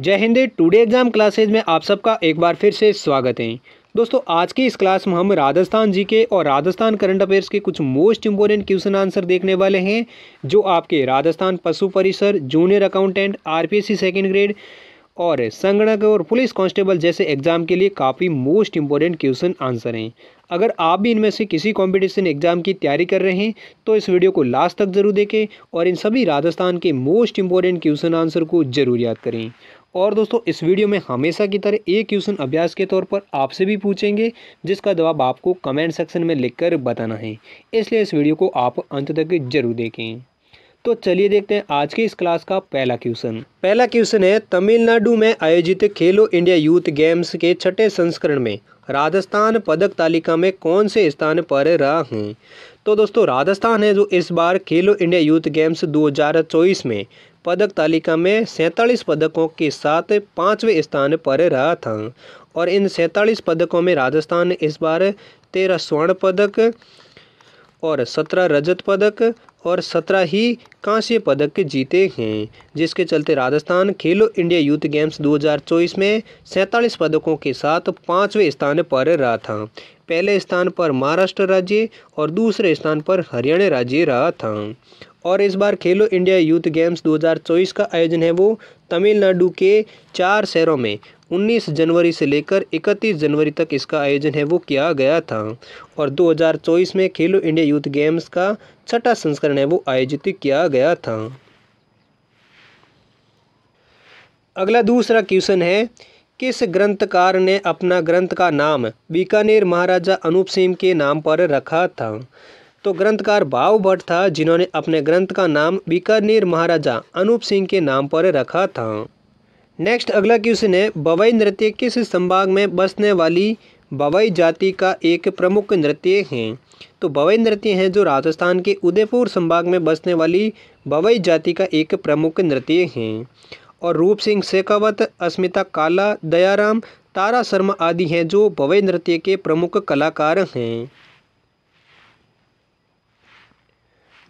जय Hind today exam classes में आप सबका एक बार फिर से स्वागत है दोस्तों आज की इस क्लास में हम राजस्थान जी के और राजस्थान करंट अफेयर्स के कुछ मोस्ट इंपोर्टेंट क्वेश्चन आंसर देखने वाले हैं जो आपके राजस्थान पशु परिसर junior accountant RPSC second grade और संगणक और पुलिस कांस्टेबल जैसे एग्जाम के लिए काफ़ी मोस्ट इंपॉर्टेंट क्वेश्चन आंसर हैं अगर आप भी इनमें से किसी कॉम्पिटिशन एग्ज़ाम की तैयारी कर रहे हैं तो इस वीडियो को लास्ट तक ज़रूर देखें और इन सभी राजस्थान के मोस्ट इंपॉर्टेंट क्वेश्चन आंसर को जरूर याद करें और दोस्तों इस वीडियो में हमेशा की तरह एक क्वेश्चन अभ्यास के तौर पर आपसे भी पूछेंगे जिसका जवाब आपको कमेंट सेक्शन में लिखकर बताना है इसलिए इस वीडियो को आप अंत तक जरूर देखें तो चलिए देखते हैं आज के इस क्लास का पहला क्वेश्चन पहला क्वेश्चन है तमिलनाडु में आयोजित खेलो इंडिया यूथ गेम्स के छठे संस्करण में राजस्थान पदक तालिका में कौन से स्थान पर रहा है तो दोस्तों राजस्थान है जो इस बार खेलो इंडिया यूथ गेम्स 2024 में पदक तालिका में सैंतालीस पदकों के साथ पाँचवें स्थान पर रहा था और इन सैंतालीस पदकों में राजस्थान इस बार तेरह स्वर्ण पदक और सत्रह रजत पदक और सत्रह ही कांस्य पदक जीते हैं जिसके चलते राजस्थान खेलो इंडिया यूथ गेम्स 2024 में सैंतालीस पदकों के साथ पाँचवें स्थान पर रहा था पहले स्थान पर महाराष्ट्र राज्य और दूसरे स्थान पर हरियाणा राज्य रहा था और इस बार खेलो इंडिया यूथ गेम्स 2024 का आयोजन है वो तमिलनाडु के चार शहरों में 19 जनवरी से लेकर 31 जनवरी तक इसका आयोजन है वो किया गया था और 2024 में खेलो इंडिया यूथ गेम्स का छठा संस्करण है वो आयोजित किया गया था अगला दूसरा क्वेश्चन है किस ग्रंथकार ने अपना ग्रंथ का नाम बीकानेर महाराजा अनूप सिंह के नाम पर रखा था तो ग्रंथकार भाव भट्ट था जिन्होंने अपने ग्रंथ का नाम बीकानेर महाराजा अनूप सिंह के नाम पर रखा था नेक्स्ट अगला क्वेश्चन है बवई नृत्य किस संभाग में बसने वाली बवई जाति का एक प्रमुख नृत्य है तो बवई नृत्य हैं जो राजस्थान के उदयपुर संभाग में बसने वाली बवई जाति का एक प्रमुख नृत्य है और रूप सिंह शेखावत अस्मिता काला दयाराम तारा शर्मा आदि हैं जो बवई नृत्य के प्रमुख कलाकार हैं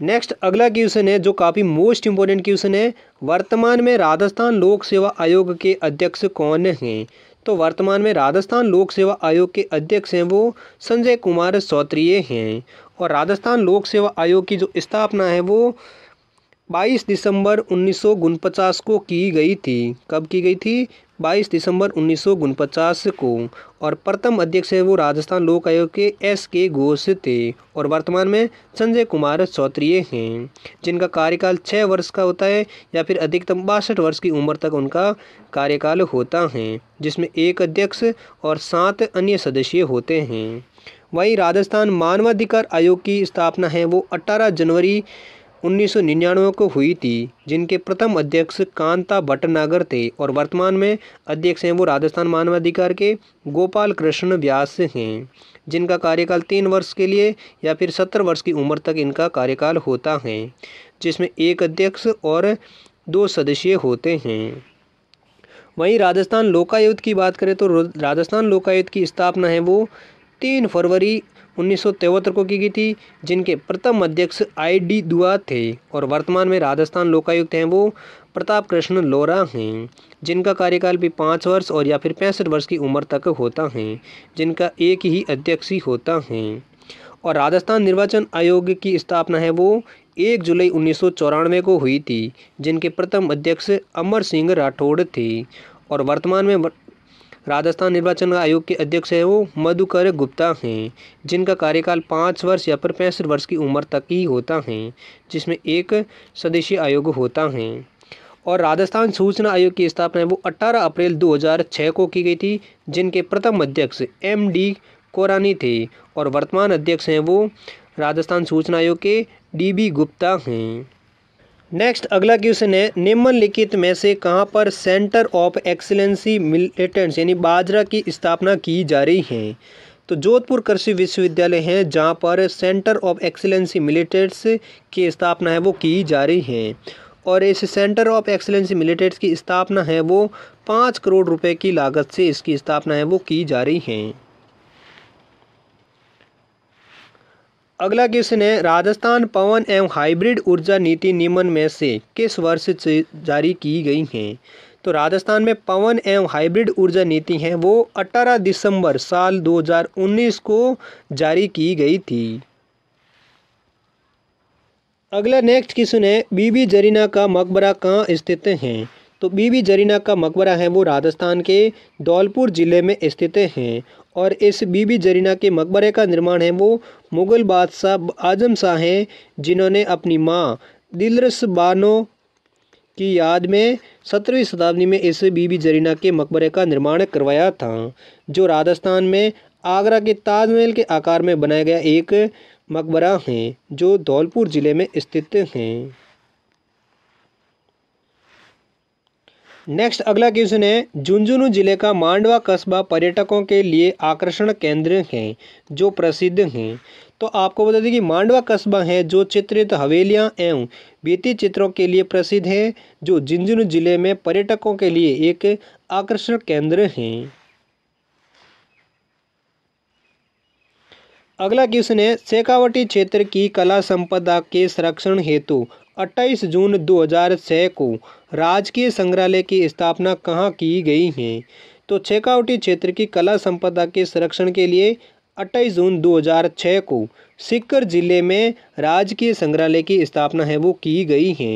नेक्स्ट अगला क्वेश्चन है जो काफ़ी मोस्ट इम्पोर्टेंट क्वेश्चन है वर्तमान में राजस्थान लोक सेवा आयोग के अध्यक्ष कौन हैं तो वर्तमान में राजस्थान लोक सेवा आयोग के अध्यक्ष हैं वो संजय कुमार सौत्रिय हैं और राजस्थान लोक सेवा आयोग की जो स्थापना है वो 22 दिसंबर उन्नीस को की गई थी कब की गई थी 22 दिसंबर उन्नीस को और प्रथम अध्यक्ष है वो राजस्थान लोक आयोग के एस के घोष थे और वर्तमान में संजय कुमार चौधरी हैं जिनका कार्यकाल छः वर्ष का होता है या फिर अधिकतम बासठ वर्ष की उम्र तक उनका कार्यकाल होता है जिसमें एक अध्यक्ष और सात अन्य सदस्य होते हैं वहीं राजस्थान मानवाधिकार आयोग की स्थापना है वो अट्ठारह जनवरी उन्नीस को हुई थी जिनके प्रथम अध्यक्ष कांता भट्टनागर थे और वर्तमान में अध्यक्ष हैं वो राजस्थान मानवाधिकार के गोपाल कृष्ण व्यास हैं जिनका कार्यकाल तीन वर्ष के लिए या फिर सत्तर वर्ष की उम्र तक इनका कार्यकाल होता है जिसमें एक अध्यक्ष और दो सदस्य होते हैं वहीं राजस्थान लोकायुक्त की बात करें तो राजस्थान लोकायुक्त की स्थापना है वो तीन फरवरी उन्नीस को की गई थी जिनके प्रथम अध्यक्ष आई डी दुआ थे और वर्तमान में राजस्थान लोकायुक्त हैं वो प्रताप कृष्ण लोरा हैं जिनका कार्यकाल भी पाँच वर्ष और या फिर पैंसठ वर्ष की उम्र तक होता है जिनका एक ही अध्यक्ष ही होता है और राजस्थान निर्वाचन आयोग की स्थापना है वो एक जुलाई उन्नीस को हुई थी जिनके प्रथम अध्यक्ष अमर सिंह राठौड़ थे और वर्तमान में राजस्थान निर्वाचन आयोग के अध्यक्ष हैं वो मधुकर गुप्ता हैं जिनका कार्यकाल पाँच वर्ष या फिर पैंसठ वर्ष की उम्र तक ही होता है जिसमें एक सदस्यीय आयोग होता है और राजस्थान सूचना आयोग की स्थापना वो 18 अप्रैल 2006 को की गई थी जिनके प्रथम अध्यक्ष एम डी कोरानी थे और वर्तमान अध्यक्ष हैं वो राजस्थान सूचना आयोग के डी बी गुप्ता हैं नेक्स्ट अगला क्वेश्चन है निम्नलिखित में से कहाँ पर सेंटर ऑफ एक्सीलेंसी मिलिटेंट्स यानी बाजरा की स्थापना की जा रही है तो जोधपुर कृषि विश्वविद्यालय है जहाँ पर सेंटर ऑफ एक्सीलेंसी मिलिटेंट्स की स्थापना है वो की जा रही है और इस सेंटर ऑफ एक्सीलेंसी मिलिटेंट्स की स्थापना है वो पाँच करोड़ रुपए की लागत से इसकी स्थापना है वो की जा रही है अगला क्वेश्चन है राजस्थान पवन एवं हाइब्रिड ऊर्जा नीति नियमन में से किस वर्ष से जारी की गई हैं तो राजस्थान में पवन एवं हाइब्रिड ऊर्जा नीति है वो 18 दिसंबर साल 2019 को जारी की गई थी अगला नेक्स्ट क्वेश्चन है बीबी जरीना का मकबरा कहाँ स्थित है तो बीबी जरीना का मकबरा है वो राजस्थान के धौलपुर ज़िले में स्थित हैं और इस बीबी जरीना के मकबरे का निर्माण है वो मुग़ल बादशाह आजम शाह हैं जिन्होंने अपनी माँ दिलरस बानो की याद में सत्रहवीं शताब्दी में इस बीबी जरीना के मकबरे का निर्माण करवाया था जो राजस्थान में आगरा के ताजमहल के आकार में बनाया गया एक मकबरा हैं जो धौलपुर ज़िले में स्थित हैं नेक्स्ट अगला क्वेश्चन है झुंझुनू जिले का मांडवा कस्बा पर्यटकों के लिए आकर्षण केंद्र हैं जो प्रसिद्ध हैं तो आपको बता दें कि मांडवा कस्बा है जो चित्रित हवेलियां एवं बीती चित्रों के लिए प्रसिद्ध है जो झुंझुनू जिले में पर्यटकों के लिए एक आकर्षण केंद्र हैं अगला क्वेश्चन है शेखावटी क्षेत्र की कला संपदा के संरक्षण हेतु अट्ठाईस जून 2006 को राजकीय संग्रहालय की स्थापना कहाँ की गई है तो छेकावटी क्षेत्र की कला संपदा के संरक्षण के लिए 28 जून 2006 को सिक्कर जिले में राजकीय संग्रहालय की स्थापना है वो की गई है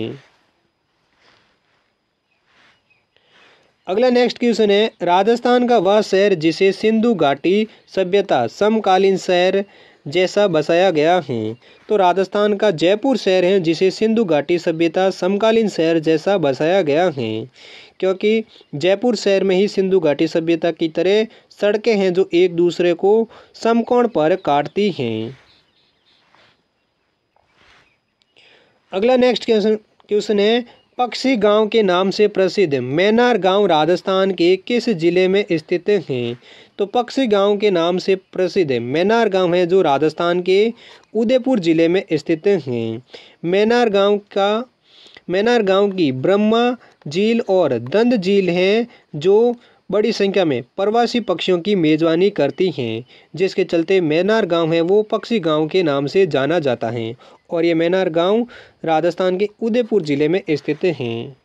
अगला नेक्स्ट क्वेश्चन है राजस्थान का वह शहर जिसे सिंधु घाटी सभ्यता समकालीन शहर जैसा बसाया गया है तो राजस्थान का जयपुर शहर है जिसे सिंधु घाटी सभ्यता समकालीन शहर जैसा बसाया गया है क्योंकि जयपुर शहर में ही सिंधु घाटी सभ्यता की तरह सड़कें हैं जो एक दूसरे को समकोण पर काटती हैं अगला नेक्स्ट क्वेश्चन क्वेश्चन है पक्षी गांव के नाम से प्रसिद्ध मैनार गांव राजस्थान के किस जिले में स्थित हैं तो पक्षी गांव के नाम से प्रसिद्ध है मैनार गांव है जो राजस्थान के उदयपुर ज़िले में स्थित है मैनार गांव का मैनार गांव की ब्रह्मा झील और दंद झील हैं जो बड़ी संख्या में प्रवासी पक्षियों की मेजबानी करती हैं जिसके चलते मैनार गांव है वो पक्षी गांव के नाम से जाना जाता है और ये मैनार गांव राजस्थान के उदयपुर ज़िले में स्थित हैं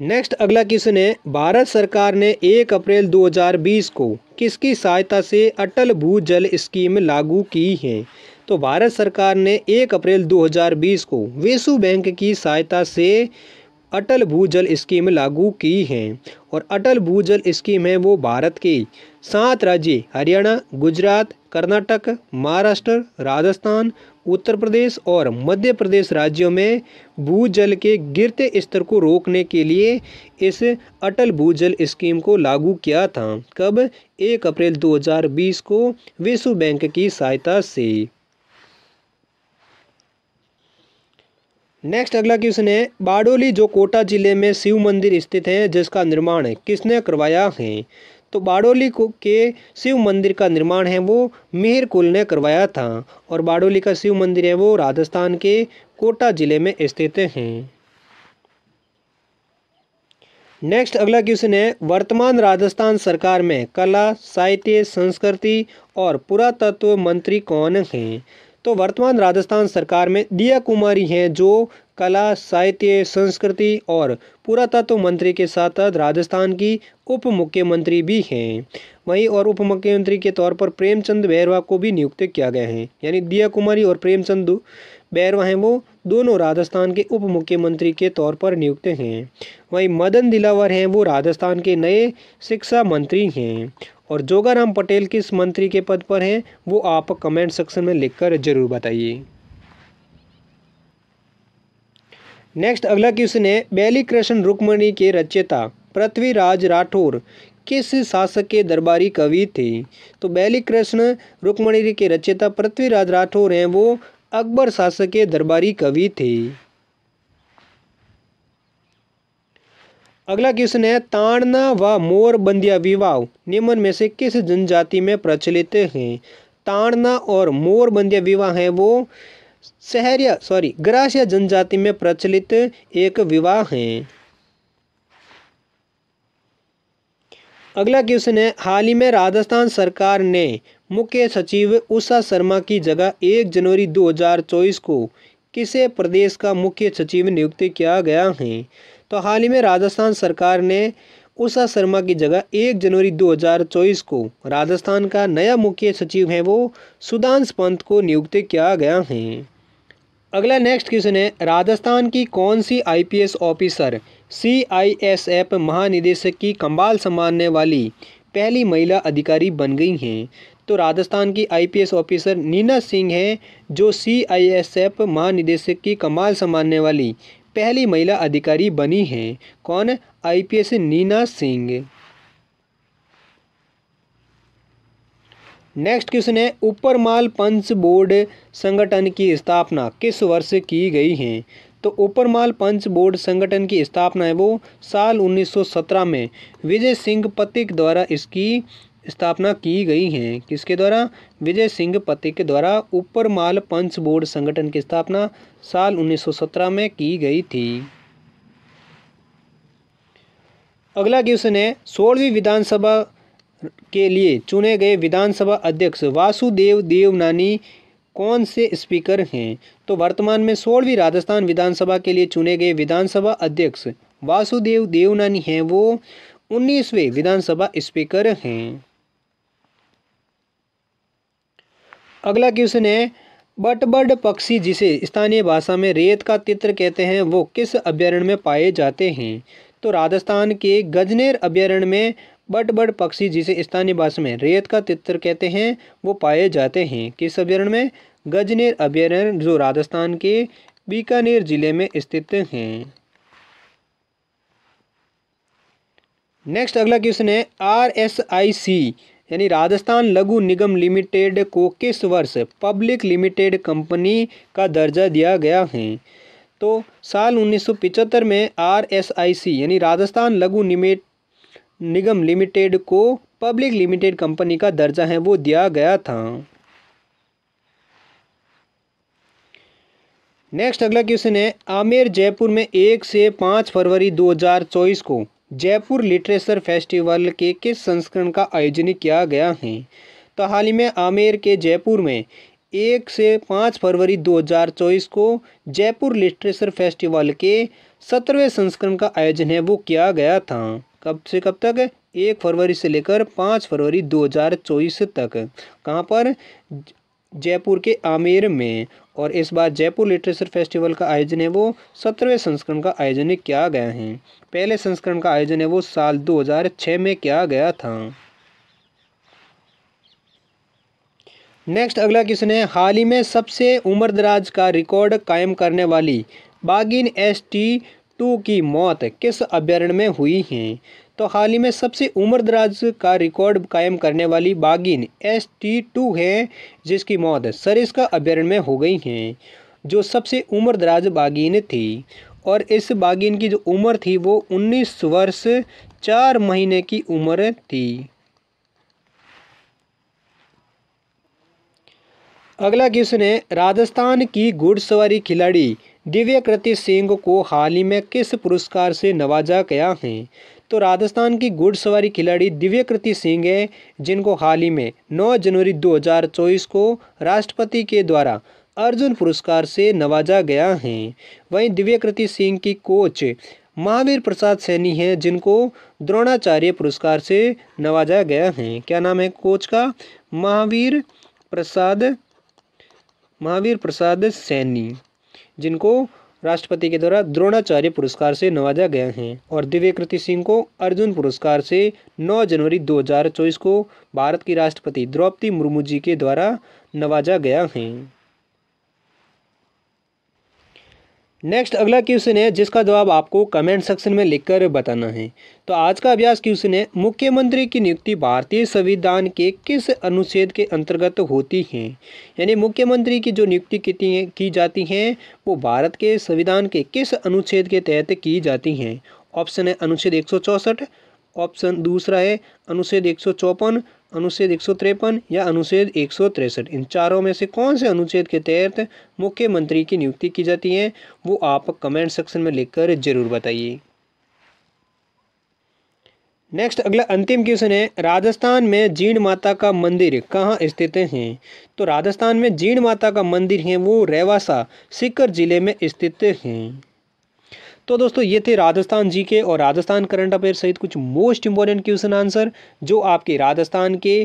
नेक्स्ट अगला क्वेश्चन है भारत सरकार ने 1 अप्रैल 2020 को किसकी सहायता से अटल भू जल स्कीम लागू की है तो भारत सरकार ने 1 अप्रैल 2020 को विश्व बैंक की सहायता से अटल भू जल स्कीम लागू की है और अटल भू जल स्कीम है वो भारत के सात राज्य हरियाणा गुजरात कर्नाटक महाराष्ट्र राजस्थान उत्तर प्रदेश और मध्य प्रदेश राज्यों में भूजल के गिरते स्तर को रोकने के लिए इस अटल भूजल स्कीम को लागू किया था कब एक अप्रैल 2020 को विश्व बैंक की सहायता से नेक्स्ट अगला क्वेश्चन है बाडोली जो कोटा जिले में शिव मंदिर स्थित है जिसका निर्माण किसने करवाया है तो बाड़ोली को के शिव मंदिर का निर्माण है वो मेहर कुल ने करवाया था और बाड़ोली का शिव मंदिर है वो राजस्थान के कोटा जिले में स्थित हैं नेक्स्ट अगला क्वेश्चन है वर्तमान राजस्थान सरकार में कला साहित्य संस्कृति और पुरातत्व मंत्री कौन हैं तो वर्तमान राजस्थान सरकार में दिया कुमारी हैं जो कला साहित्य संस्कृति और पुरातत्व मंत्री के साथ साथ राजस्थान की उप मुख्यमंत्री भी हैं वहीं और उप मुख्यमंत्री के तौर पर प्रेमचंद बैरवा को भी नियुक्त किया गया है यानी दिया कुमारी और प्रेमचंद बैरवा हैं वो दोनों राजस्थान के उप मुख्यमंत्री के तौर पर नियुक्त हैं वहीं मदन दिलावर हैं वो राजस्थान के नए शिक्षा मंत्री हैं और जोगाराम पटेल किस मंत्री के पद पर हैं वो आप कमेंट सेक्शन में लिखकर ज़रूर बताइए नेक्स्ट अगला क्वेश्चन है बैली कृष्ण रुक्मणी के रचयिता पृथ्वीराज राठौर किस शासक के दरबारी कवि थे तो बैली कृष्ण रुक्मणी के रचयिता पृथ्वीराज राठौर हैं वो अकबर शासक के दरबारी कवि थे अगला क्वेश्चन है ताड़ना व मोर बंदिया विवाह निम्न में से किस जनजाति में प्रचलित हैं ताड़ना और मोर बंदिया विवाह है वो शहर या सॉरी ग्रास या जनजाति में प्रचलित एक विवाह है अगला क्वेश्चन है हाल ही में राजस्थान सरकार ने मुख्य सचिव उषा शर्मा की जगह एक जनवरी 2024 को किसे प्रदेश का मुख्य सचिव नियुक्त किया गया है तो हाल ही में राजस्थान सरकार ने उषा शर्मा की जगह 1 जनवरी 2024 को राजस्थान का नया मुख्य सचिव है वो सुदांश पंत को नियुक्त किया गया है अगला नेक्स्ट क्वेश्चन है राजस्थान की कौन सी आईपीएस ऑफिसर सीआईएसएफ महानिदेशक की कम्बाल संभालने वाली पहली महिला अधिकारी बन गई हैं तो राजस्थान की आईपीएस ऑफिसर नीना सिंह हैं जो सीआईएसएफ महानिदेशक की कमाल संभालने वाली पहली महिला अधिकारी बनी हैं कौन IPS Neena Singh next question है ऊपरमाल पंच बोर्ड संगठन की स्थापना किस वर्ष की गई है तो ऊपरमाल पंच बोर्ड संगठन की स्थापना है वो साल 1917 में विजय सिंह पतिक द्वारा इसकी स्थापना की गई हैं किसके द्वारा विजय सिंह पति के द्वारा ऊपरमाल पंच बोर्ड संगठन की स्थापना साल 1917 में की गई थी अगला क्वेश्चन है सोलहवीं विधानसभा के लिए चुने गए विधानसभा अध्यक्ष वासुदेव देवनानी कौन से स्पीकर हैं तो वर्तमान में सोलहवीं राजस्थान विधानसभा के लिए चुने गए विधानसभा अध्यक्ष वासुदेव देवनानी हैं वो उन्नीसवें विधानसभा स्पीकर हैं अगला क्वेश्चन है बटबर्ड पक्षी जिसे स्थानीय भाषा में रेत का तित्र कहते हैं वो किस अभ्यारण्य में पाए जाते हैं तो राजस्थान के गजनेर अभ्यारण्य में बटबर्ड पक्षी जिसे स्थानीय भाषा में रेत का तित्र कहते हैं वो पाए जाते हैं किस अभ्यारण्य में गजनेर अभ्यारण्य जो राजस्थान के बीकानेर जिले में स्थित हैं नेक्स्ट अगला क्वेश्चन है आर एस आई सी यानी राजस्थान लघु निगम लिमिटेड को किस वर्ष पब्लिक लिमिटेड कंपनी का दर्जा दिया गया है तो साल 1975 में आरएसआईसी यानी राजस्थान लघु निमिट निगम लिमिटेड को पब्लिक लिमिटेड कंपनी का दर्जा है वो दिया गया था नेक्स्ट अगला क्वेश्चन है आमेर जयपुर में एक से पाँच फरवरी 2024 को जयपुर लिटरेचर फेस्टिवल के किस संस्करण का आयोजन किया गया है तो हाल ही में आमेर के जयपुर में एक से पाँच फरवरी 2024 को जयपुर लिटरेचर फेस्टिवल के सत्रहवें संस्करण का आयोजन है वो किया गया था कब से कब तक एक फरवरी से लेकर पाँच फरवरी 2024 तक कहाँ पर जयपुर के आमेर में और इस बार जयपुर लिटरेचर फेस्टिवल का आयोजन है वो सत्रहवें संस्करण का आयोजन किया गया है पहले संस्करण का आयोजन है वो साल 2006 में किया गया था नेक्स्ट अगला क्वेश्चन है हाल ही में सबसे उम्रदराज का रिकॉर्ड कायम करने वाली बागिन एस टी टू की मौत किस अभ्यारण्य में हुई है तो हाल ही में सबसे उम्र दराज का रिकॉर्ड कायम करने वाली बागिन एस टी टू है जिसकी मौत सरिस्का अभ्यारण्य में हो गई हैं जो सबसे उम्र दराज बागिन थी और इस बागिन की जो उम्र थी वो 19 वर्ष चार महीने की उम्र थी अगला क्वेश्चन है राजस्थान की घुड़सवारी खिलाड़ी दिव्यकृति सिंह को हाल ही में किस पुरस्कार से नवाजा गया है तो राजस्थान की घुड़सवारी खिलाड़ी दिव्यकृति सिंह है जिनको हाल ही में 9 जनवरी 2024 को राष्ट्रपति के द्वारा अर्जुन पुरस्कार से नवाजा गया है वहीं दिव्य कृति सिंह की कोच महावीर प्रसाद सैनी हैं जिनको द्रोणाचार्य पुरस्कार से नवाजा गया है क्या नाम है कोच का महावीर प्रसाद महावीर प्रसाद सैनी जिनको राष्ट्रपति के द्वारा द्रोणाचार्य पुरस्कार से नवाजा गया है और दिव्य कृति सिंह को अर्जुन पुरस्कार से 9 जनवरी 2024 को भारत की राष्ट्रपति द्रौपदी मुर्मू जी के द्वारा नवाजा गया है नेक्स्ट अगला क्वेश्चन है जिसका जवाब आपको कमेंट सेक्शन में लिखकर बताना है तो आज का अभ्यास क्वेश्चन है मुख्यमंत्री की नियुक्ति भारतीय संविधान के किस अनुच्छेद के अंतर्गत होती है यानी मुख्यमंत्री की जो नियुक्ति की, की जाती है वो भारत के संविधान के किस अनुच्छेद के तहत की जाती है ऑप्शन है अनुच्छेद एक ऑप्शन दूसरा है अनुच्छेद एक सौ चौपन अनुच्छेद एक सौ या अनुच्छेद एक सौ तिरसठ इन चारों में से कौन से अनुच्छेद के तहत मुख्यमंत्री की नियुक्ति की जाती है वो आप कमेंट सेक्शन में लिखकर जरूर बताइए नेक्स्ट अगला अंतिम क्वेश्चन है राजस्थान में जीण माता का मंदिर कहाँ स्थित है तो राजस्थान में जीण माता का मंदिर है वो रेवासा सीकर जिले में स्थित है तो दोस्तों ये थे राजस्थान जी के और राजस्थान करंट अफेयर सहित कुछ मोस्ट इंपॉर्टेंट क्वेश्चन आंसर जो आपके राजस्थान के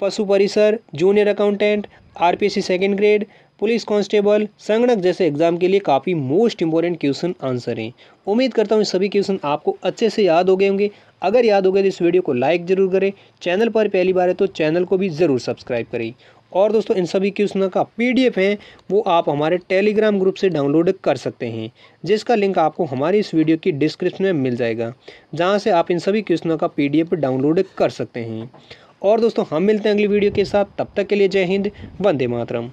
पशु परिसर junior accountant R second grade police constable संगणक जैसे एग्जाम के लिए काफ़ी मोस्ट इंपॉर्टेंट क्वेश्चन आंसर हैं उम्मीद करता हूँ सभी क्वेश्चन आपको अच्छे से याद हो गए होंगे अगर याद हो गए तो इस वीडियो को लाइक ज़रूर करें चैनल पर पहली बार है तो चैनल को भी ज़रूर सब्सक्राइब करें और दोस्तों इन सभी क्वेश्चनों का पीडीएफ है वो आप हमारे टेलीग्राम ग्रुप से डाउनलोड कर सकते हैं जिसका लिंक आपको हमारी इस वीडियो की डिस्क्रिप्शन में मिल जाएगा जहां से आप इन सभी क्वेश्चनों का पीडीएफ डाउनलोड कर सकते हैं और दोस्तों हम मिलते हैं अगली वीडियो के साथ तब तक के लिए जय हिंद वंदे मातरम